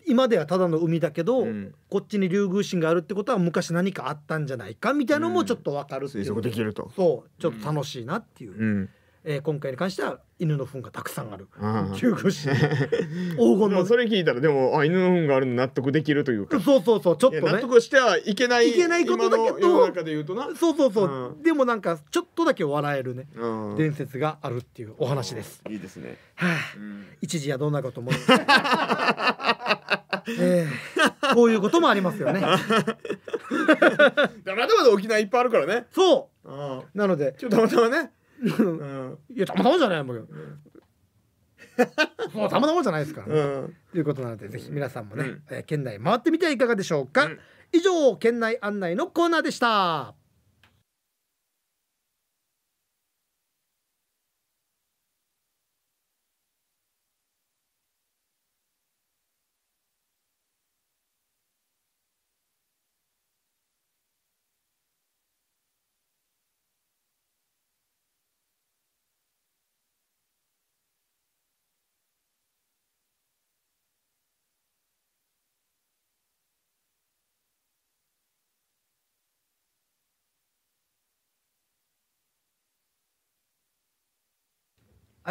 今ではただの海だけど、うん、こっちに竜宮神があるってことは昔何かあったんじゃないかみたいのもちょっと分かるっていう、うん、推測できるとそうちょっと楽しいなっていう。えー、今回に関しては犬の糞がたくさんある救護士黄金の、それ聞いたらでもあ犬の糞があるの納得できるというかそうそうそうちょっと、ね、納得してはいけないいけないことだけどそうそうそう、うん、でもなんかちょっとだけ笑えるね、うん、伝説があるっていうお話です、いいですねはあ、一時はどうなるかと思う えー、こういうこともありますよね。だ まだまだ沖縄いっぱいあるからね。そう。なので、ちょっとたまたまね、うんいやたまたまじゃないもんもうたまたまじゃないですから、ね、ということなのでぜひ皆さんもね、えー県内回ってみてはいかがでしょうか、以上県内案内のコーナーでした。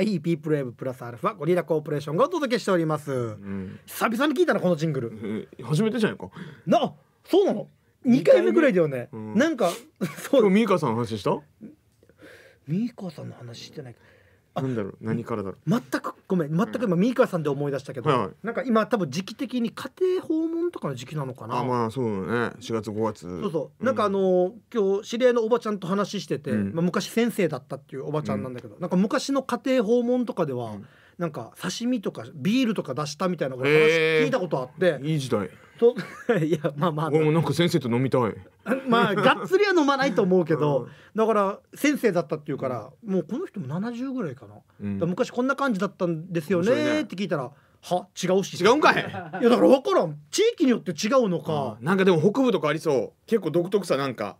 IE ピープルウーブプラスアルファゴリラコーポレーションがお届けしております、うん、久々に聞いたなこのジングル、初めてじゃないかなそうなの二回目ぐらいだよね、うん、なんか そうミーカさんの話したミーカさんの話してないなんだろう何からだろう全くごめん全く今三川さんで思い出したけど、はいはいなんか今多分時期的に家庭訪問とかの時期なのかなあまあそうね4月5月そうそう、なんかあのー今日知り合いのおばちゃんと話してて、うんまあ、昔先生だったっていうおばちゃんなんだけど、なんか昔の家庭訪問とかでは、うんなんか刺身とかビールとか出したみたいな話聞いたことあって、いい時代と いやまあまあ俺もなんか先生と飲みたい まあがっつりは飲まないと思うけど、だから先生だったっていうから、もうこの人も70ぐらいかな、うん、か昔こんな感じだったんですよねって聞いたら。は違うし違うんかいいやだから分からん地域によって違うのか、うん、なんかでも北部とかありそう結構独特さなんか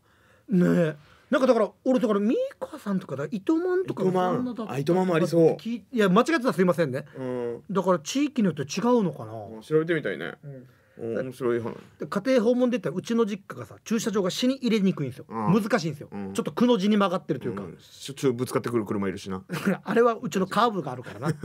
ねえなんかだから俺だからミカさんとかだ糸満とか糸満あ糸満もありそういや間違ってたらすいませんね、うん、だから地域によって違うのかな調べてみたいね、うん、面白い話家庭訪問でったらうちの実家がさ駐車場が死に入れにくいんですよ、難しいんですよ、うん、ちょっとくの字に曲がってるというか、しょっちゅうぶつかってくる車いるしな あれはうちのカーブがあるからなデ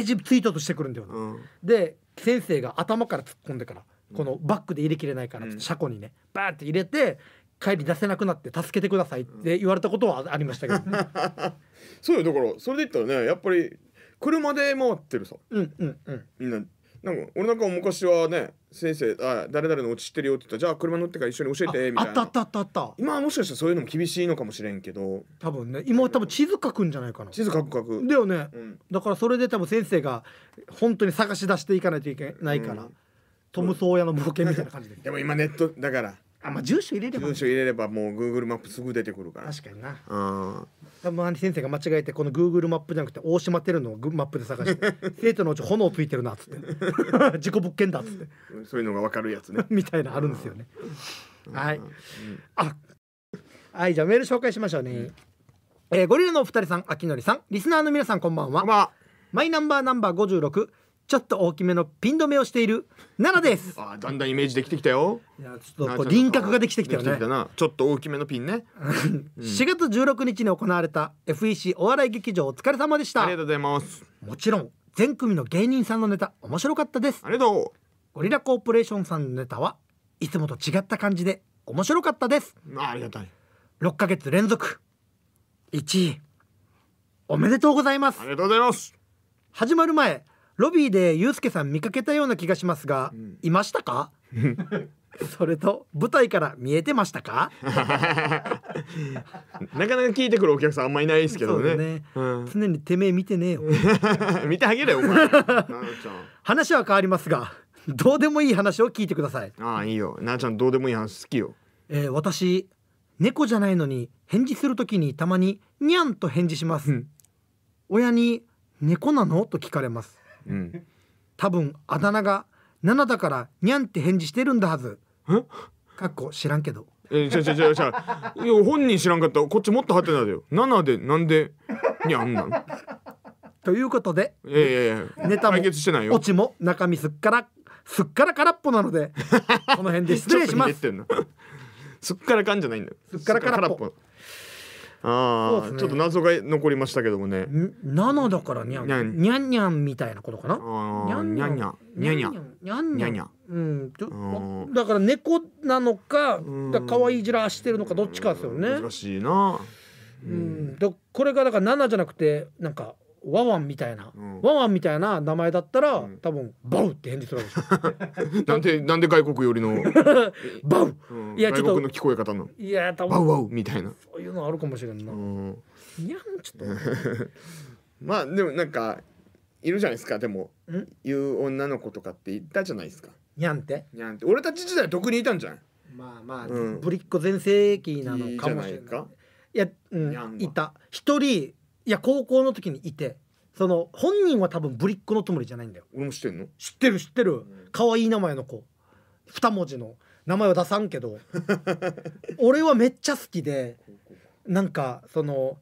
ージツイートとしてくるんだよな、で先生が頭から突っ込んでからこのバックで入れきれないから車庫にねバーって入れて帰り出せなくなって助けてくださいって言われたことはありましたけど、そうよだからそれで言ったらねやっぱり車で回ってるさ、うんうんうん、みんななんか俺なんか昔はね先生あ誰々の落ちしてるよって言ったらじゃあ車乗ってから一緒に教えてみたいなあったあったあったあった今はもしかしたらそういうのも厳しいのかもしれんけど多分ね今は多分地図書くんじゃないかな地図書く書くだよね、うん、だからそれで多分先生が本当に探し出していかないといけないから、うん、トム・ソーヤの冒険みたいな感じで でも今ネットだからあまあ住所入れれば住所入れればもう Google マップすぐ出てくるから確かになうん多分先生が間違えてこの Google マップじゃなくて大島てるのをマップで探して 生徒のうち炎ついてるなっつって自己 物件だっつってそういうのが分かるやつね みたいなあるんですよね、はい、うん、あはいじゃあメール紹介しましょうね、うん、えー、ゴリラのお二人さん秋りさんリスナーの皆さんこんばんはマイナンバーナンバー56ちょっと大きめのピン止めをしている奈々ですあだんだんイメージできてきたよいやちょっとこう輪郭ができてきたよねちょっと大きめのピンね、う 4月16日に行われた FEC お笑い劇場お疲れ様でしたありがとうございますもちろん全組の芸人さんのネタ面白かったですありがとうゴリラコーポレーションさんのネタはいつもと違った感じで面白かったですありがたい6ヶ月連続1位おめでとうございますありがとうございます始まる前ロビーでユースケさん見かけたような気がしますが、うん、いましたか それと舞台から見えてましたか なかなか聞いてくるお客さんあんまいないですけどね、ねうん、常にてめえ見てねえよ 見てあげれよお前話は変わりますがどうでもいい話を聞いてくださいああいいよなあちゃんどうでもいい話好きよえー、私猫じゃないのに返事するときにたまににゃんと返事します、うん、親に猫なのと聞かれますうん、多分あだ名が7だからにゃんって返事してるんだはずかっこ知らんけどえー、ちゃちゃちゃちゃいや本人知らんかったこっちもっとはてなだよ7でなんでにゃんなんということで、いやいやいやネタもっちも中身すっからすっから空っぽなので この辺で失礼しますすっからかんじゃないんだよすっから空っぽああ、ね、ちょっと謎が残りましたけどもねなのだからにゃんにゃんにゃんにゃんみたいなことかなにゃんにゃんにゃんにゃんにゃんにゃんにゃんにゃんうんちょだから猫なのかだ可愛いじらしてるのかどっちかですよね難しいなうん、うこれがだから七じゃなくてなんかワワンみたいな、うん、ワワンみたいな名前だったら、うん、多分バウって返事するでしょ なんでなんで外国よりの バウ、うん、いやちょっとの聞こえ方のいや多分バウワウみたいなそういうのあるかもしれんな、うん、いやちょっと まあでもなんかいるじゃないですかでもいう女の子とかって言ったじゃないですかにゃんってにゃんって俺たち時代特にいたんじゃんまあまあ、ぶりっ子全盛期なのかもしれないいいや、うん、いた一人いや高校の時にいてその本人は多分ぶりっ子のつもりじゃないんだよ俺も知ってるの知ってる知ってる可愛い名前の子2文字の名前は出さんけど 俺はめっちゃ好きでなんかその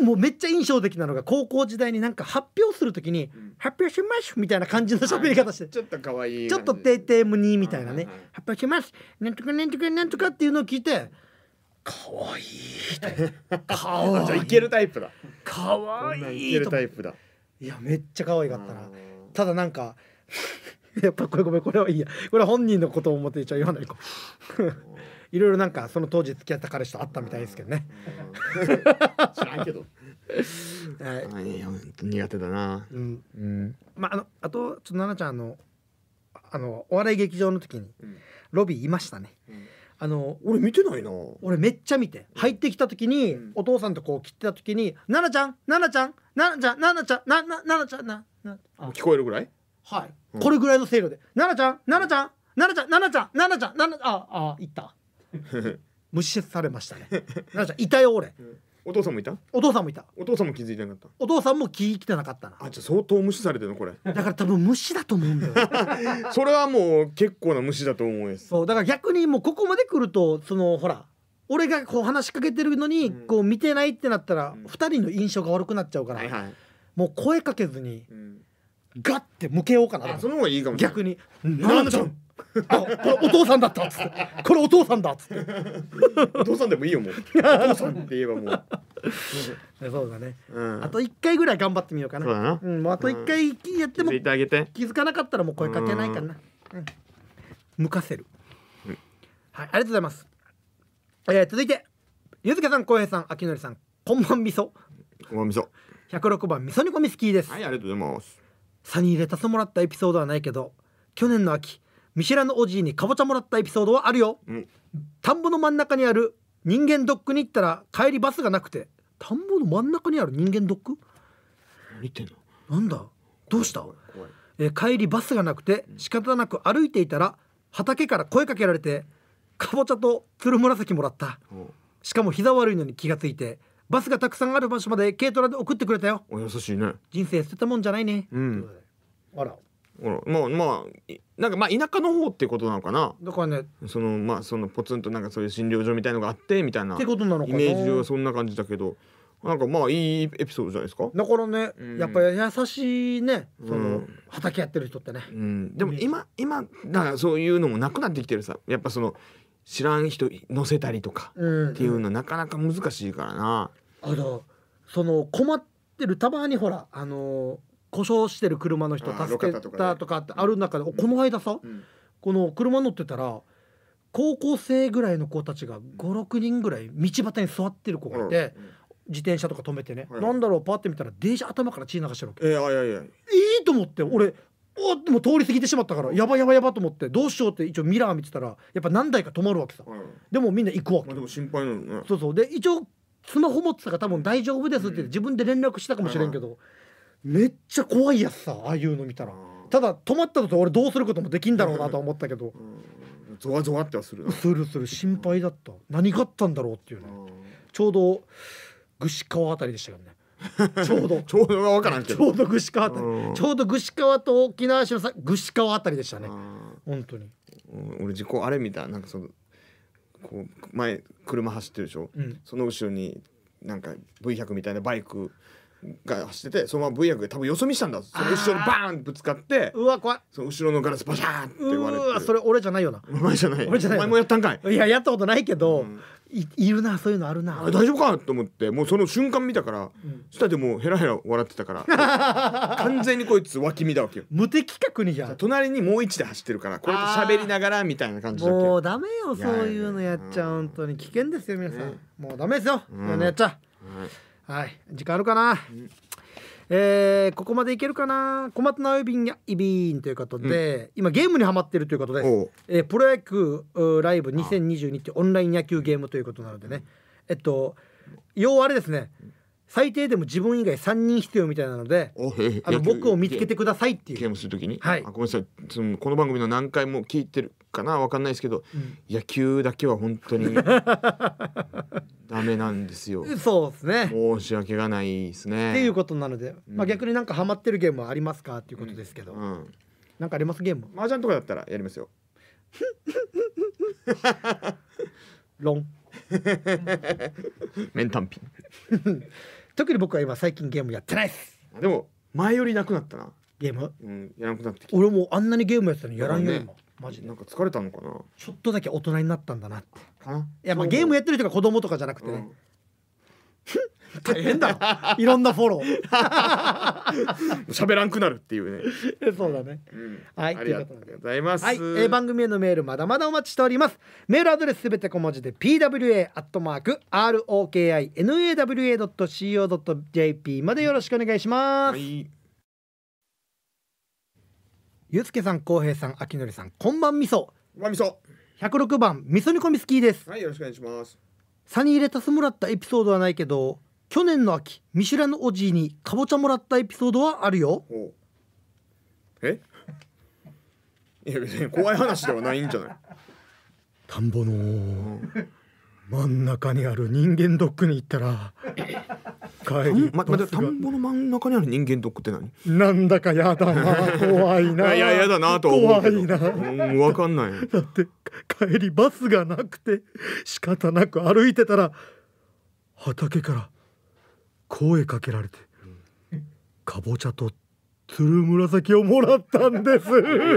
もうめっちゃ印象的なのが高校時代になんか発表するときに「発表します」みたいな感じの喋り方してちょっと可愛いちょっと「てテてむに」みたいなね「発表します」「なんとかなんとかなんとか」っていうのを聞いて「可愛いいかわいい ゃいけるタイプだかわいいけるタイプだいやめっちゃ可愛かったなただなんか やっぱこれごめんこれはいいやこれは本人のことを思ってちゃ言わない いろいろなんかその当時付き合った彼氏と会ったみたいですけどね知らんけどはい苦手だなうん、うん、まああのあとちょっと奈々ちゃんのあのお笑い劇場の時に、ロビーいましたね、うんあの俺見てないな俺めっちゃ見て入ってきた時に、うん、お父さんとこう切ってた時に「奈々ちゃん奈々ちゃん奈々ちゃん奈々ちゃん奈々ちゃんゃん」聞こえるぐらいはい、これぐらいの声量で「奈々ちゃん奈々ちゃん奈々ちゃん奈々ちゃん奈々ちゃん奈々ああいった」無視されましたね奈々ちゃんいたよ俺お父さんもいたお父さんもいたお父さんも気づいてなかったお父さんも気いきてなかったなあじゃあ相当無視されてるのこれだから多分無視だと思うんだよ それはもう結構な無視だと思うそうだから逆にもうここまで来るとそのほら俺がこう話しかけてるのにこう見てないってなったら2人の印象が悪くなっちゃうから、はいもう声かけずにガッて向けようかな、うん、その方がいいかも逆に「なんちゃんこれお父さんだったっつってこれお父さんだっつってお父さんでもいいよもうお父さんって言えばもうそうだね、あと1回ぐらい頑張ってみようかなうん、あと1回やっても、気づいてあげて気づかなかったらもう声かけないかな、む向かせる、はい、ありがとうございます、え続いてゆずけさん浩平さんあきのりさんこんばんみそこんばんみそ106番みそ煮込み好きですはいありがとうございますサニーレタスもらったエピソードはないけど去年の秋見知らぬおじいにかぼちゃもらったエピソードはあるよ、うん、田んぼの真ん中にある人間ドックに行ったら帰りバスがなくて田んぼの真ん中にある人間ドック見てんのなんだどうしたえ帰りバスがなくて仕方なく歩いていたら畑から声かけられてかぼちゃとつるむらさきもらったしかも膝悪いのに気がついてバスがたくさんある場所まで軽トラで送ってくれたよお優しいね人生捨てたもんじゃないね、うん、あらまあ、まあなんかまあ田舎の方ってことなのかなだからねそのまあそのポツンとなんかそういう診療所みたいのがあってみたいなってことなのかなイメージはそんな感じだけどなんかまあいいエピソードじゃないですかだからね、うん、やっぱり優しいねその、畑やってる人ってね、うん、でも今今だからそういうのもなくなってきてるさやっぱその知らん人乗せたりとかっていうのなかなか難しいからな、うんうん、あのその困ってるたまにほらあの故障してる車の人助けたとかってある中で、この間さ、この車乗ってたら高校生ぐらいの子たちが56人ぐらい道端に座ってる子がいて、自転車とか止めてね、何なんだろうパって見たら電車頭から血流してるわけ、えいやいやいいと思って俺おでも通り過ぎてしまったからやばいやばいやばと思ってどうしようって一応ミラー見てたらやっぱ何台か止まるわけさ、でもみんな行くわけ、でも心配なのねそうそうで一応スマホ持ってたから多分大丈夫ですって自分で連絡したかもしれんけど、はいめっちゃ怖いやつさああいうの見たらただ止まったと俺どうすることもできんだろうなと思ったけど、うん、ゾワゾワってはするするする心配だった何があったんだろうっていうねちょうど串川あたりでしたけね ちょうどちょうどわからんけどちょうど串川あたりちょうど串川と沖縄市のさ串川あたりでしたね本当に俺事故あれ見たなんかそのこう前車走ってるでしょ、うん、その後ろになんか V100 みたいなバイクが走っててそのまま V 役で多分よそ見したんだその後ろにバーンぶつかってうわ怖いその後ろのガラスバシャーンって言れてうわそれ俺じゃないよなお前じゃない俺じゃないお前もやったんかいいややったことないけど、うんいいるなそういうのあるなあ大丈夫かと思ってもうその瞬間見たから、うん、下でもうヘラヘラ笑ってたから 完全にこいつ脇見だわけよ無敵角にじゃ隣にもう一で走ってるからこれと喋りながらみたいな感じだけもうダメよそういうのやっちゃう本当に危険ですよ皆さん、ね、もうダメですよ、うん、やっちゃう、はいはい時間あるかな、えー、ここまでいけるかな小松菜指やいびんということで、うん、今ゲームにはまってるということで、えー、プロ野球ライブ2022ってオンライン野球ゲームということなのでねえっと要はあれですね、うん最低でも自分以外3人必要みたいなのであの僕を見つけてくださいっていうゲームする時に、はい、あごめんなさいそのこの番組の何回も聞いてるかなわかんないですけど、うん、野球だけは本当に ダメなんですよそうですね申し訳がないですねっていうことなので、うん、まあ、逆になんかハマってるゲームはありますかっていうことですけど、うん、なんかありますゲーム麻雀とかだったらやりますよロン メンタンピン特に僕は今最近ゲームやってないですでも前よりなくなったなゲームうんやらなくなってきた俺もあんなにゲームやってたのやらんよ今、マジでなんか疲れたのかなちょっとだけ大人になったんだなってかないやまあゲームやってる人が子供とかじゃなくてね、うん 大変だろ いろんなフォロー 喋らんくなるっていうねそうだね、うん、はいありがとうございます、はい、えー、番組へのメールまだまだお待ちしておりますメールアドレスすべて小文字で pwa.rokinawa.co.jp アットマークまでよろしくお願いします、はいゆうすけさん、こうへいさん、あきのりさん、こんばんみそ。わみそ。百六番、みそ煮込み好きです。はい、よろしくお願いします。サニーレタスもらったエピソードはないけど、去年の秋見知らぬおじいにかぼちゃもらったエピソードはあるよえ いや別に怖い話ではないんじゃない田んぼの真ん中にある人間ドックに行ったら帰りま、ま、田んぼの真ん中にある人間ドックって何なんだかやだな怖いないややだなと思う怖いな、うん、分かんないだって帰りバスがなくて仕方なく歩いてたら畑から声かけられて、かぼちゃとつる紫をもらったんです。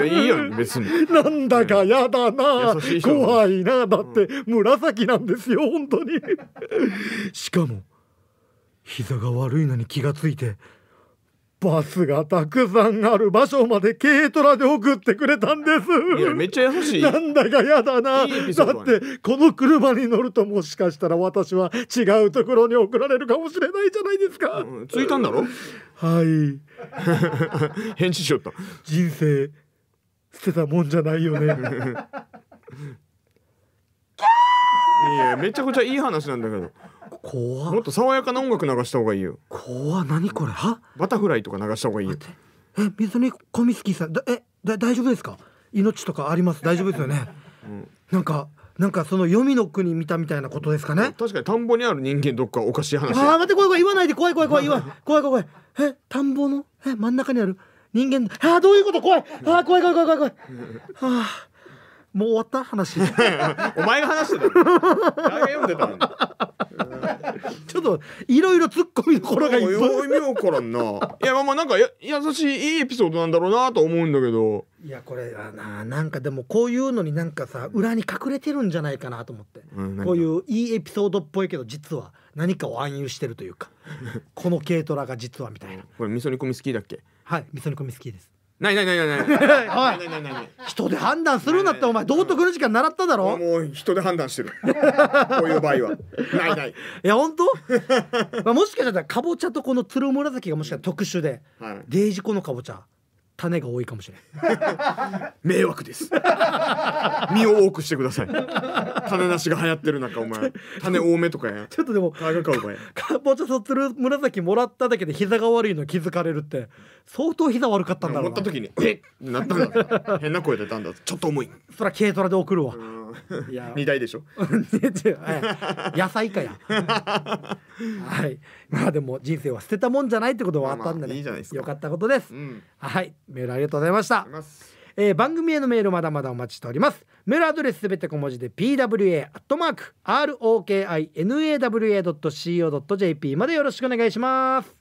いいよ別に。なんだかやだな、怖いなだって紫なんですよ本当に。しかも膝が悪いのに気がついて。バスがたくさんある場所まで軽トラで送ってくれたんですいやめっちゃ優しいなんだかやだな、ね、だってこの車に乗るともしかしたら私は違うところに送られるかもしれないじゃないですか、うん、着いたんだろはい 返事しよった人生捨てたもんじゃないよね いやめちゃくちゃいい話なんだけど怖もっと爽やかな音楽流した方がいいよ怖何これはバタフライとか流した方がいいよえ水にコミスキーさんだえだ大丈夫ですか命とかあります大丈夫ですよね、うん、なんかなんかその読みの国見たみたいなことですかね確かに田んぼにある人間どっかおかしい話あ待って怖い怖い言わないで怖い怖い怖い怖い怖い怖いえ田んぼのえ真ん中にある人間あどういうこと怖いあ怖い怖い怖い怖い怖いあもう終わった話 お前が話してた大が読んでたのちょっといろいろ突っ込みどころがいっぱい妙からな いやまあまあなんかや優しいいいエピソードなんだろうなと思うんだけどいやこれはななんかでもこういうのになんかさ裏に隠れてるんじゃないかなと思って、うんこういういいエピソードっぽいけど実は何かを暗喩してるというかこの軽トラが実はみたいなこれ味噌煮込み好きだっけはい味噌煮込み好きですないないないないないい人で判断するんだってお前道徳の時間習っただろもう人で判断してるこういう場合はないない いや本当 まあもしかしたらかぼちゃとこのつるがもしかしたら特殊で、はい、デージコのかぼちゃ種が多いかもしれない 迷惑です 身を多くしてください種なしが流行ってる中お前種多めとかやちょっとでもかかかお前。ぼちゃとつる紫もらっただけで膝が悪いの気づかれるって相当膝悪かったんだろうなった時に「えっ!」なったんだ変な声出たんだちょっと重いそりゃ軽トラで送るわいや二台 でしょ 野菜かや はいまあでも人生は捨てたもんじゃないってことはあったんでね、まあまあ、よかったことです、うん、はいメールありがとうございましたえー、番組へのメールまだまだお待ちしておりますメールアドレスすべて小文字で pwa.rokinawa.co.jp までよろしくお願いします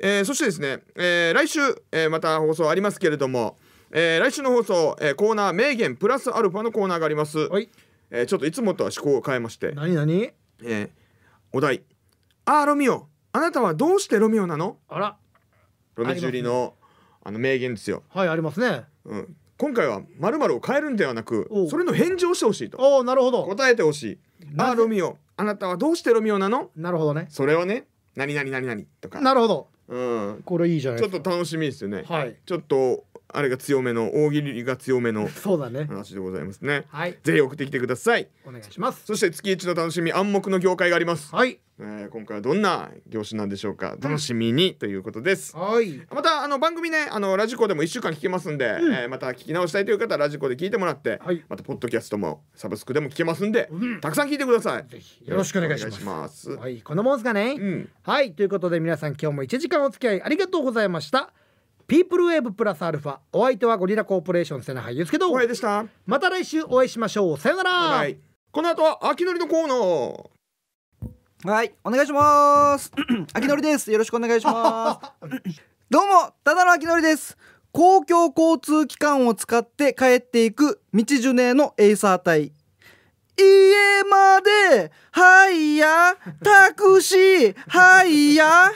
えー、そしてですね、えー、来週、えー、また放送ありますけれども、えー、来週の放送、えー、コーナー名言プラスアルファのコーナーがあります、はいえー、ちょっといつもとは思考を変えまして何何えー、お題「ああロミオあなたはどうしてロミオなの?」あらロミジュリのあ、の名言ですよはいありますねうん今回はまるを変えるんではなくそれの返事をしてほしいとおなるほど答えてほしいああロミオあなたはどうしてロミオなのなるほどねそれはね何何何何とかなるほどうんこれいいじゃないちょっと楽しみですよねはいちょっとあれが強めの大喜利が強めの 話でございますねはいぜひ送ってきてくださいお願いしますそして月一の楽しみ暗黙の業界がありますはい、えー、今回はどんな業種なんでしょうか楽しみにということですはいまたあの番組ねあのラジコでも1週間聞けますんで、うん、えー、また聞き直したいという方はラジコで聞いてもらって、はい、またポッドキャストもサブスクでも聞けますんで、うん、たくさん聞いてくださいぜひよろしくお願いしますはいこのもんすかね、うん、はいということで皆さん今日も1時間お付き合いありがとうございましたピープルウェーブプラスアルファお相手はゴリラコーポレーション瀬名俳優ですけどお会いでしたまた来週お会いしましょうさよならはいこの後は秋のりのコーナーはいお願いします 秋のりですよろしくお願いします どうもただの秋のりです公共交通機関を使って帰っていく道ジュネのエイサー隊家まではいやタクシーはいや